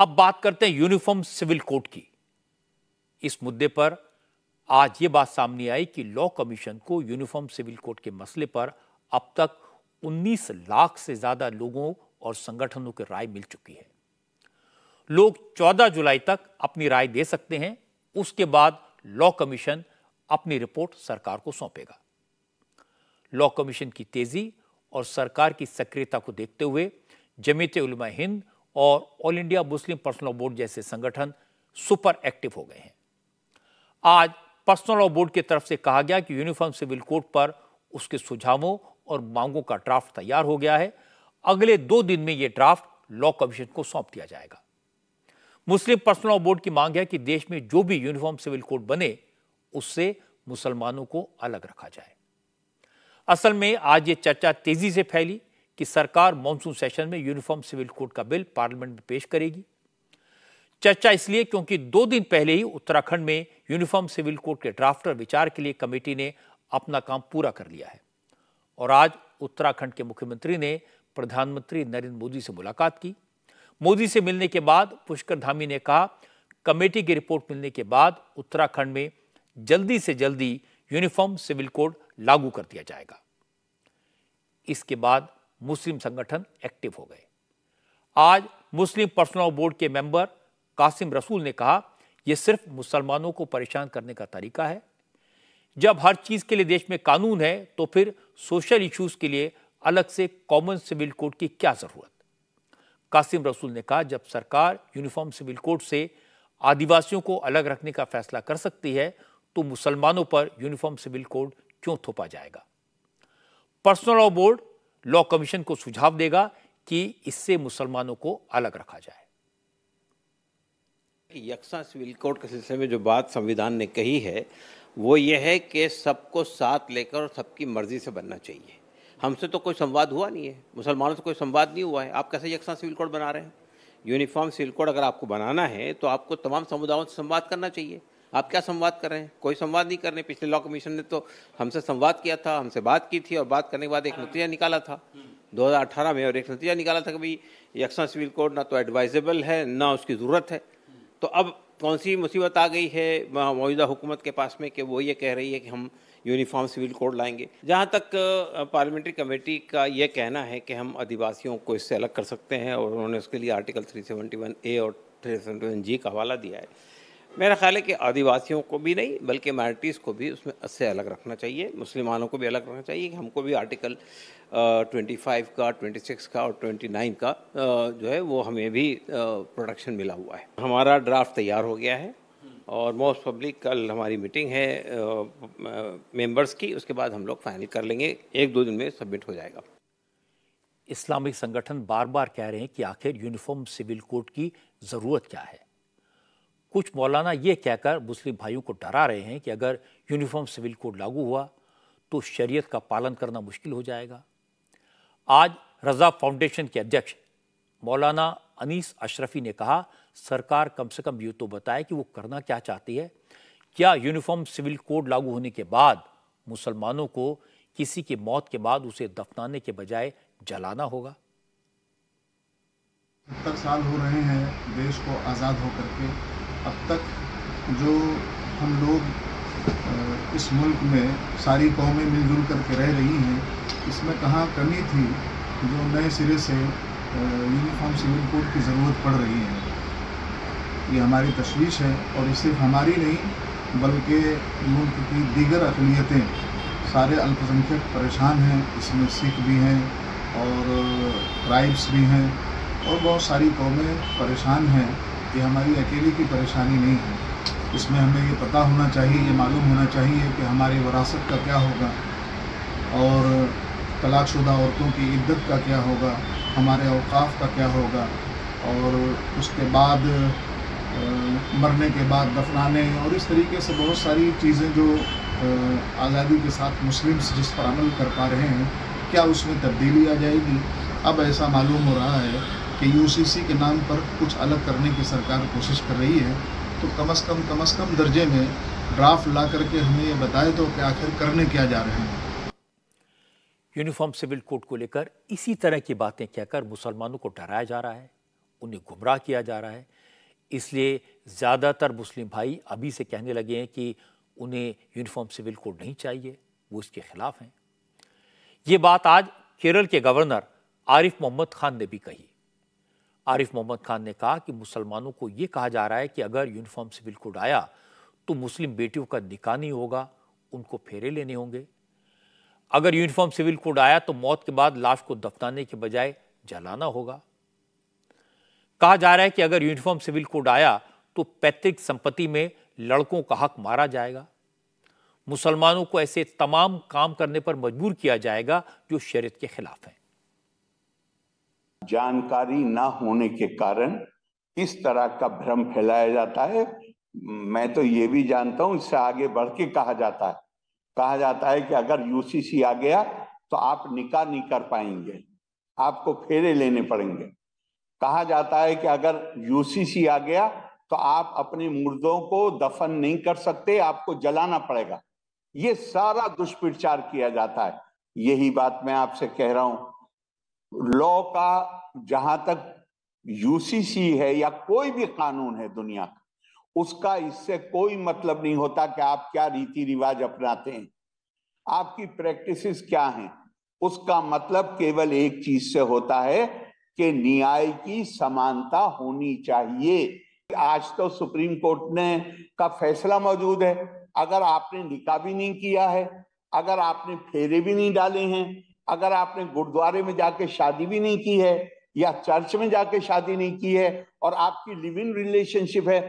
अब बात करते हैं यूनिफॉर्म सिविल कोड की इस मुद्दे पर आज ये बात सामने आई कि लॉ कमीशन को यूनिफॉर्म सिविल कोड के मसले पर अब तक 19 लाख से ज्यादा लोगों और संगठनों की राय मिल चुकी है लोग 14 जुलाई तक अपनी राय दे सकते हैं उसके बाद लॉ कमीशन अपनी रिपोर्ट सरकार को सौंपेगा लॉ कमीशन की तेजी और सरकार की सक्रियता को देखते हुए जमीत उलमा हिंद और all India Muslim personal board जैसे संगठन सुपर एक्टिव हो गए हैं आज पर्सनल लॉ बोर्ड की तरफ से कहा गया कि यूनिफॉर्म सिविल कोड पर उसके सुझावों और मांगों का ड्राफ्ट तैयार हो गया है अगले दो दिन में यह ड्राफ्ट लॉ कमीशन को सौंप दिया जाएगा मुस्लिम पर्सनल लॉ बोर्ड की मांग है कि देश में जो भी यूनिफॉर्म सिविल कोड बने उससे मुसलमानों को अलग रखा जाए असल में आज ये चर्चा तेजी से फैली कि सरकार मानसून सेशन में यूनिफॉर्म सिविल कोड का बिल पार्लियामेंट में पेश करेगी चर्चा इसलिए क्योंकि दो दिन पहले ही उत्तराखंड में यूनिफॉर्म सिविल कोड के ड्राफ्टर विचार के लिए कमेटी ने अपना काम पूरा कर लिया है और आज उत्तराखंड के मुख्यमंत्री ने प्रधानमंत्री नरेंद्र मोदी से मुलाकात की मोदी से मिलने के बाद पुष्कर धामी ने कहा कमेटी की रिपोर्ट मिलने के बाद उत्तराखंड में जल्दी से जल्दी यूनिफॉर्म सिविल कोड लागू कर दिया जाएगा इसके बाद मुस्लिम संगठन एक्टिव हो गए आज मुस्लिम पर्सनल बोर्ड के मेंबर कासिम रसूल ने कहा यह सिर्फ मुसलमानों को परेशान करने का तरीका है जब हर चीज़ के लिए देश में कानून है तो फिर सोशल इश्यूज के लिए अलग से कॉमन सिविल कोड की क्या ज़रूरत कासिम रसूल ने कहा जब सरकार यूनिफॉर्म सिविल कोड से आदिवासियों को अलग रखने का फैसला कर सकती है तो मुसलमानों पर यूनिफॉर्म सिविल कोड क्यों थोपा जाएगा personal law board law commission को सुझाव देगा कि इससे मुसलमानों को अलग रखा जाए यकसा सिविल कोड के सिलसिले में जो बात संविधान ने कही है वो ये है कि सबको साथ लेकर और सबकी मर्जी से बनना चाहिए हमसे तो कोई संवाद हुआ नहीं है मुसलमानों से कोई संवाद नहीं हुआ है आप कैसे यकसा सिविल कोड बना रहे हैं यूनिफॉर्म सिविल कोड अगर आपको बनाना है तो आपको तमाम समुदायों से संवाद करना चाहिए आप क्या संवाद कर रहे हैं कोई संवाद नहीं कर रहे पिछले लॉ कमीशन ने तो हमसे संवाद किया था हमसे बात की थी और बात करने के बाद एक नतीजा निकाला था 2018 में और एक नतीजा निकाला था कि भाई यकसा सिविल कोड ना तो एडवाइजेबल है ना उसकी ज़रूरत है तो अब कौन सी मुसीबत आ गई है मौजूदा हुकूमत के पास में कि वो ये कह रही है कि हम यूनिफॉर्म सिविल कोड लाएंगे जहाँ तक पार्लियामेंट्री कमेटी का ये कहना है कि हम आदिवासियों को इससे अलग कर सकते हैं और उन्होंने उसके लिए आर्टिकल 371 ए और 371 जी का हवाला दिया है मेरा ख्याल है कि आदिवासियों को भी नहीं बल्कि माइनॉरिटीज़ को भी उसमें उससे अलग रखना चाहिए मुसलमानों को भी अलग रखना चाहिए कि हमको भी आर्टिकल ट्वेंटी फाइव का ट्वेंटी सिक्स का और ट्वेंटी नाइन का जो है वो हमें भी प्रोडक्शन मिला हुआ है हमारा ड्राफ्ट तैयार हो गया है और मोस्ट पब्लिक कल हमारी मीटिंग है मेंबर्स की उसके बाद हम लोग फाइनल कर लेंगे एक दो दिन में सबमिट हो जाएगा इस्लामिक संगठन बार बार कह रहे हैं कि आखिर यूनिफॉर्म सिविल कोड की ज़रूरत क्या है कुछ मौलाना ये कहकर मुस्लिम भाइयों को डरा रहे हैं कि अगर यूनिफॉर्म सिविल कोड लागू हुआ तो शरीयत का पालन करना मुश्किल हो जाएगा आज रजा फाउंडेशन के अध्यक्ष मौलाना अनीस अशरफी ने कहा सरकार कम से कम ये तो बताए कि वो करना क्या चाहती है क्या यूनिफॉर्म सिविल कोड लागू होने के बाद मुसलमानों को किसी की मौत के बाद उसे दफनाने के बजाय जलाना होगा सत्तर साल हो रहे हैं देश को आज़ाद होकर के अब तक जो हम लोग इस मुल्क में सारी कौमें मिलजुल करके रह रही हैं इसमें कहाँ कमी थी जो नए सिरे से यूनिफॉर्म सिविल कोड की ज़रूरत पड़ रही है ये हमारी तशवीश है और ये सिर्फ हमारी नहीं बल्कि मुल्क की दीगर अकलीतें सारे अल्पसंख्यक परेशान हैं इसमें सिख भी हैं और ट्राइब्स भी हैं और बहुत सारी कौमें परेशान हैं ये हमारी अकेले की परेशानी नहीं है इसमें हमें ये पता होना चाहिए ये मालूम होना चाहिए कि हमारी वरासत का क्या होगा और तलाकशुदा औरतों की इद्दत का क्या होगा हमारे अवकाफ़ का क्या होगा और उसके बाद मरने के बाद दफनाने और इस तरीके से बहुत सारी चीज़ें जो आज़ादी के साथ मुस्लिम्स जिस पर अमल कर पा रहे हैं क्या उसमें तब्दीली आ जाएगी अब ऐसा मालूम हो रहा है कि यूसीसी के नाम पर कुछ अलग करने की सरकार कोशिश कर रही है तो कम अज़ कम कम अज़ कम दर्जे में ड्राफ्ट ला करके हमें ये बताए तो कि आखिर करने क्या जा रहे हैं यूनिफॉर्म सिविल कोड को लेकर इसी तरह की बातें कहकर मुसलमानों को डराया जा रहा है उन्हें गुमराह किया जा रहा है इसलिए ज़्यादातर मुस्लिम भाई अभी से कहने लगे हैं कि उन्हें यूनिफॉर्म सिविल कोड नहीं चाहिए वो इसके खिलाफ हैं ये बात आज केरल के गवर्नर आरिफ मोहम्मद खान ने भी कही आरिफ मोहम्मद खान ने कहा कि मुसलमानों को यह कहा जा रहा है कि अगर यूनिफॉर्म सिविल कोड आया तो मुस्लिम बेटियों का निका नहीं होगा उनको फेरे लेने होंगे अगर यूनिफॉर्म सिविल कोड आया तो मौत के बाद लाश को दफनाने के बजाय जलाना होगा कहा जा रहा है कि अगर यूनिफॉर्म सिविल कोड आया तो पैतृक संपत्ति में लड़कों का हक मारा जाएगा मुसलमानों को ऐसे तमाम काम करने पर मजबूर किया जाएगा जो शरीत के खिलाफ हैं जानकारी ना होने के कारण इस तरह का भ्रम फैलाया जाता है मैं तो ये भी जानता हूं इससे आगे बढ़ के कहा जाता है कहा जाता है कि अगर यूसीसी आ गया तो आप निकाह नहीं कर पाएंगे आपको फेरे लेने पड़ेंगे कहा जाता है कि अगर यूसीसी आ गया तो आप अपने मुर्दों को दफन नहीं कर सकते आपको जलाना पड़ेगा ये सारा दुष्प्रचार किया जाता है यही बात मैं आपसे कह रहा हूं लॉ का जहां तक यूसीसी है या कोई भी कानून है दुनिया का उसका इससे कोई मतलब नहीं होता कि आप क्या रीति रिवाज अपनाते हैं आपकी प्रैक्टिसेस क्या हैं उसका मतलब केवल एक चीज से होता है कि न्याय की समानता होनी चाहिए आज तो सुप्रीम कोर्ट ने का फैसला मौजूद है अगर आपने निका भी नहीं किया है अगर आपने फेरे भी नहीं डाले हैं अगर आपने गुरुद्वारे में जाके शादी भी नहीं की है या चर्च में जाके शादी नहीं की है और आपकी लिव इन रिलेशनशिप है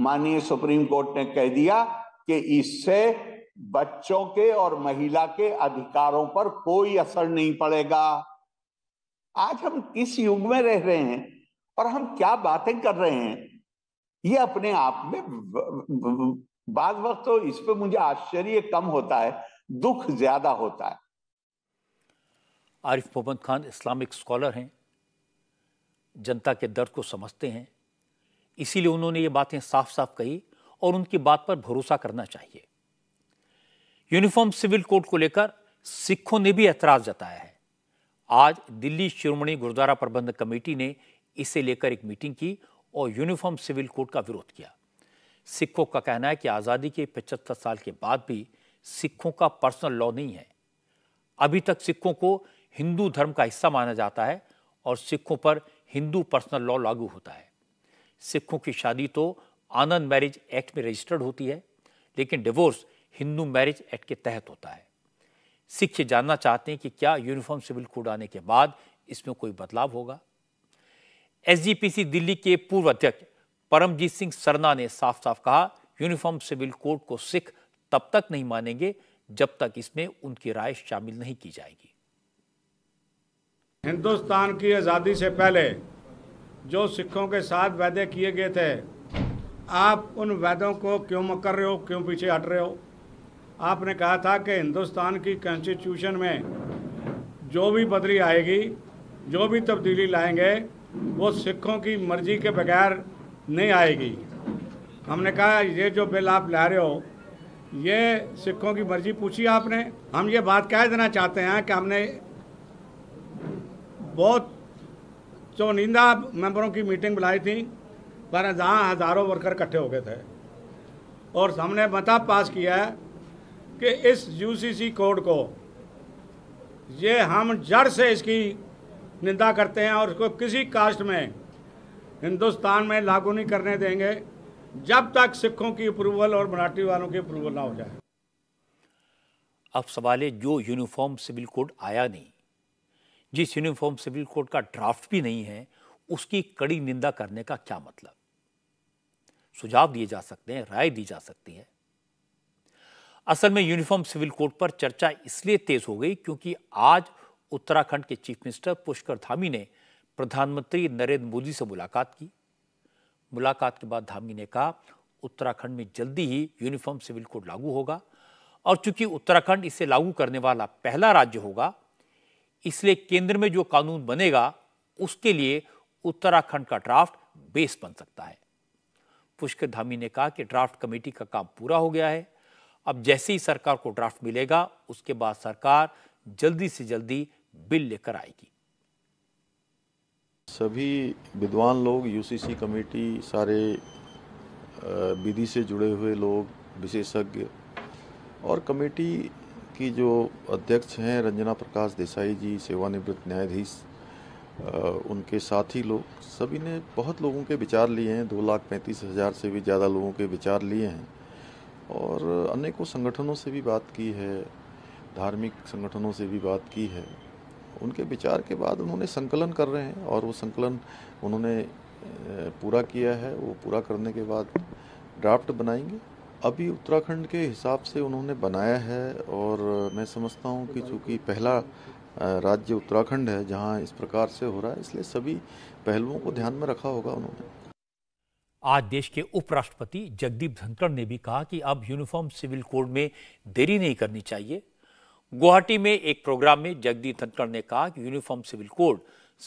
माननीय सुप्रीम कोर्ट ने कह दिया कि इससे बच्चों के और महिला के अधिकारों पर कोई असर नहीं पड़ेगा आज हम किस युग में रह रहे हैं और हम क्या बातें कर रहे हैं ये अपने आप में बाद वक्त तो इस पे मुझे आश्चर्य कम होता है दुख ज्यादा होता है आरिफ मोहम्मद खान इस्लामिक स्कॉलर हैं जनता के दर्द को समझते हैं इसीलिए उन्होंने ये बातें साफ साफ कही और उनकी बात पर भरोसा करना चाहिए यूनिफॉर्म सिविल कोड को लेकर सिखों ने भी एतराज़ जताया है आज दिल्ली शिरोमणि गुरुद्वारा प्रबंधक कमेटी ने इसे लेकर एक मीटिंग की और यूनिफॉर्म सिविल कोड का विरोध किया सिखों का कहना है कि आज़ादी के पचहत्तर साल के बाद भी सिखों का पर्सनल लॉ नहीं है अभी तक सिखों को हिंदू धर्म का हिस्सा माना जाता है और सिखों पर हिंदू पर्सनल लॉ लागू होता है सिखों की शादी तो आनंद मैरिज एक्ट में रजिस्टर्ड होती है लेकिन डिवोर्स हिंदू मैरिज एक्ट के तहत होता है सिख ये जानना चाहते हैं कि क्या यूनिफॉर्म सिविल कोड आने के बाद इसमें कोई बदलाव होगा एसजीपीसी दिल्ली के पूर्व अध्यक्ष परमजीत सिंह सरना ने साफ साफ कहा यूनिफॉर्म सिविल कोड को सिख तब तक नहीं मानेंगे जब तक इसमें उनकी राय शामिल नहीं की जाएगी हिंदुस्तान की आज़ादी से पहले जो सिखों के साथ वायदे किए गए थे आप उन वायदों को क्यों मकर रहे हो क्यों पीछे हट रहे हो आपने कहा था कि हिंदुस्तान की कॉन्स्टिट्यूशन में जो भी बदली आएगी जो भी तब्दीली लाएंगे वो सिखों की मर्जी के बगैर नहीं आएगी हमने कहा ये जो बिल आप ला रहे हो ये सिखों की मर्जी पूछी आपने हम ये बात कह देना चाहते हैं कि हमने बहुत चुनिंदा मेंबरों की मीटिंग बुलाई थी पर जहाँ हज़ारों वर्कर इकट्ठे हो गए थे और हमने मता पास किया है कि इस यूसीसी कोड को ये हम जड़ से इसकी निंदा करते हैं और इसको किसी कास्ट में हिंदुस्तान में लागू नहीं करने देंगे जब तक सिखों की अप्रूवल और मराठी वालों की अप्रूवल ना हो जाए अब सवाल है जो यूनिफॉर्म सिविल कोड आया नहीं जिस यूनिफॉर्म सिविल कोड का ड्राफ्ट भी नहीं है उसकी कड़ी निंदा करने का क्या मतलब सुझाव दिए जा सकते हैं राय दी जा सकती है असल में यूनिफॉर्म सिविल कोड पर चर्चा इसलिए तेज हो गई क्योंकि आज उत्तराखंड के चीफ मिनिस्टर पुष्कर धामी ने प्रधानमंत्री नरेंद्र मोदी से मुलाकात की मुलाकात के बाद धामी ने कहा उत्तराखंड में जल्दी ही यूनिफॉर्म सिविल कोड लागू होगा और चूंकि उत्तराखंड इसे लागू करने वाला पहला राज्य होगा इसलिए केंद्र में जो कानून बनेगा उसके लिए उत्तराखंड का ड्राफ्ट बेस बन सकता है पुष्कर धामी ने कहा कि ड्राफ्ट कमेटी का काम पूरा हो गया है अब जैसे ही सरकार को ड्राफ्ट मिलेगा उसके बाद सरकार जल्दी से जल्दी बिल लेकर आएगी सभी विद्वान लोग यूसीसी कमेटी सारे विधि से जुड़े हुए लोग विशेषज्ञ और कमेटी की जो अध्यक्ष हैं रंजना प्रकाश देसाई जी सेवानिवृत्त न्यायाधीश उनके साथी लोग सभी ने बहुत लोगों के विचार लिए हैं दो लाख पैंतीस हज़ार से भी ज़्यादा लोगों के विचार लिए हैं और अनेकों संगठनों से भी बात की है धार्मिक संगठनों से भी बात की है उनके विचार के बाद उन्होंने संकलन कर रहे हैं और वो संकलन उन्होंने पूरा किया है वो पूरा करने के बाद ड्राफ्ट बनाएंगे अभी उत्तराखंड के हिसाब से उन्होंने बनाया है और मैं समझता हूँ कि चूँकि पहला राज्य उत्तराखंड है जहाँ इस प्रकार से हो रहा है इसलिए सभी पहलुओं को ध्यान में रखा होगा उन्होंने आज देश के उपराष्ट्रपति जगदीप धनखड़ ने भी कहा कि अब यूनिफॉर्म सिविल कोड में देरी नहीं करनी चाहिए गुवाहाटी में एक प्रोग्राम में जगदीप धनखड़ ने कहा कि यूनिफॉर्म सिविल कोड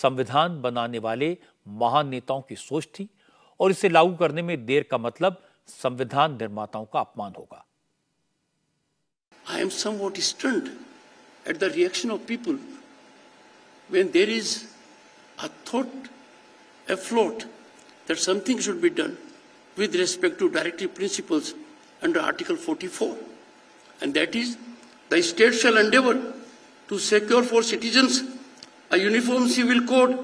संविधान बनाने वाले महान नेताओं की सोच थी और इसे लागू करने में देर का मतलब संविधान निर्माताओं का अपमान होगा I am somewhat stunned at the reaction of people when there is a thought afloat that something should be done with respect to directive principles under Article 44. And that is, the state shall endeavor to secure for citizens a uniform civil code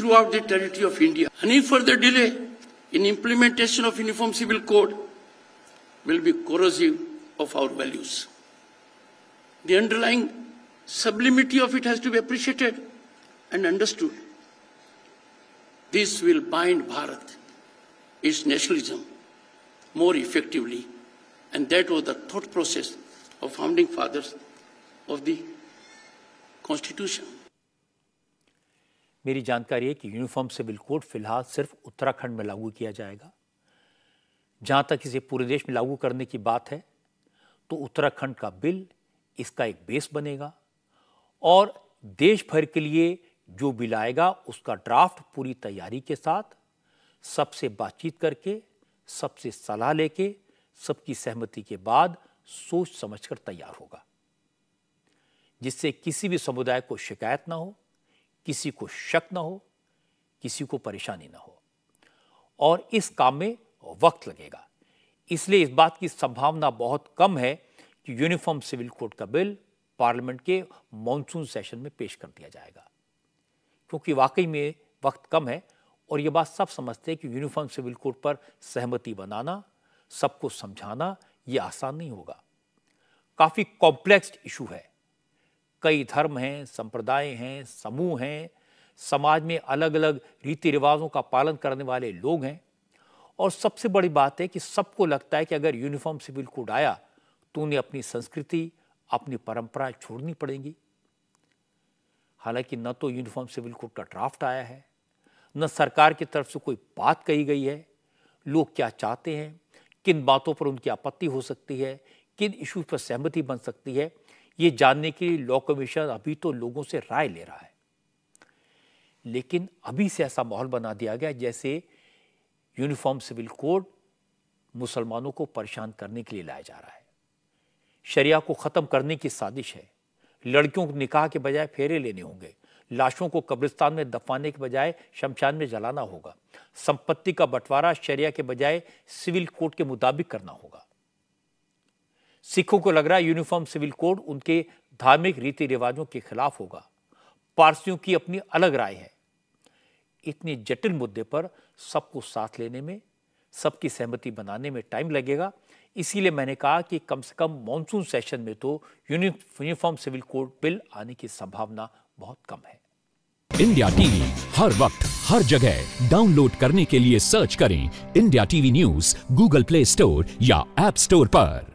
throughout the territory of India. Any further delay in implementation of Uniform Civil Code will be corrosive of our values. The underlying sublimity of it has to be appreciated and understood. This will bind Bharat, its nationalism, more effectively. And that was the thought process of founding fathers of the Constitution. मेरी जानकारी है कि uniform civil code फिलहाल सिर्फ उत्तराखंड में लागू किया जाएगा जहाँ तक इसे पूरे देश में लागू करने की बात है तो उत्तराखंड का बिल इसका एक बेस बनेगा और देश भर के लिए जो बिल आएगा उसका ड्राफ्ट पूरी तैयारी के साथ सबसे बातचीत करके सबसे सलाह लेके सबकी सहमति के बाद सोच समझकर तैयार होगा जिससे किसी भी समुदाय को शिकायत ना हो किसी को शक ना हो किसी को परेशानी ना हो और इस काम में वक्त लगेगा इसलिए इस बात की संभावना बहुत कम है कि यूनिफॉर्म सिविल कोड का बिल पार्लियामेंट के मानसून सेशन में पेश कर दिया जाएगा क्योंकि वाकई में वक्त कम है और ये बात सब समझते हैं कि यूनिफॉर्म सिविल कोड पर सहमति बनाना सबको समझाना ये आसान नहीं होगा काफ़ी कॉम्प्लेक्स इशू है कई धर्म हैं संप्रदाय हैं समूह हैं समाज में अलग अलग रीति रिवाजों का पालन करने वाले लोग हैं और सबसे बड़ी बात है कि सबको लगता है कि अगर यूनिफॉर्म सिविल कोड आया तो उन्हें अपनी संस्कृति अपनी परंपरा छोड़नी पड़ेंगी हालांकि न तो यूनिफॉर्म सिविल कोड का ड्राफ्ट आया है न सरकार की तरफ से कोई बात कही गई है लोग क्या चाहते हैं किन बातों पर उनकी आपत्ति हो सकती है किन इशू पर सहमति बन सकती है ये जानने के लिए लॉ कमीशन अभी तो लोगों से राय ले रहा है लेकिन अभी से ऐसा माहौल बना दिया गया जैसे यूनिफॉर्म सिविल कोड मुसलमानों को परेशान करने के लिए लाया जा रहा है शरिया को ख़त्म करने की साजिश है लड़कियों को निकाह के बजाय फेरे लेने होंगे लाशों को कब्रिस्तान में दफाने के बजाय शमशान में जलाना होगा संपत्ति का बंटवारा शरिया के बजाय सिविल कोर्ट के मुताबिक करना होगा सिखों को लग रहा है यूनिफॉर्म सिविल कोड उनके धार्मिक रीति रिवाजों के खिलाफ होगा पारसियों की अपनी अलग राय है इतने जटिल मुद्दे पर सबको साथ लेने में सबकी सहमति बनाने में टाइम लगेगा इसीलिए मैंने कहा कि कम से कम मानसून सेशन में तो यूनिफॉर्म सिविल कोड बिल आने की संभावना बहुत कम है इंडिया टीवी हर वक्त हर जगह डाउनलोड करने के लिए सर्च करें India TV news Google Play Store या एप स्टोर पर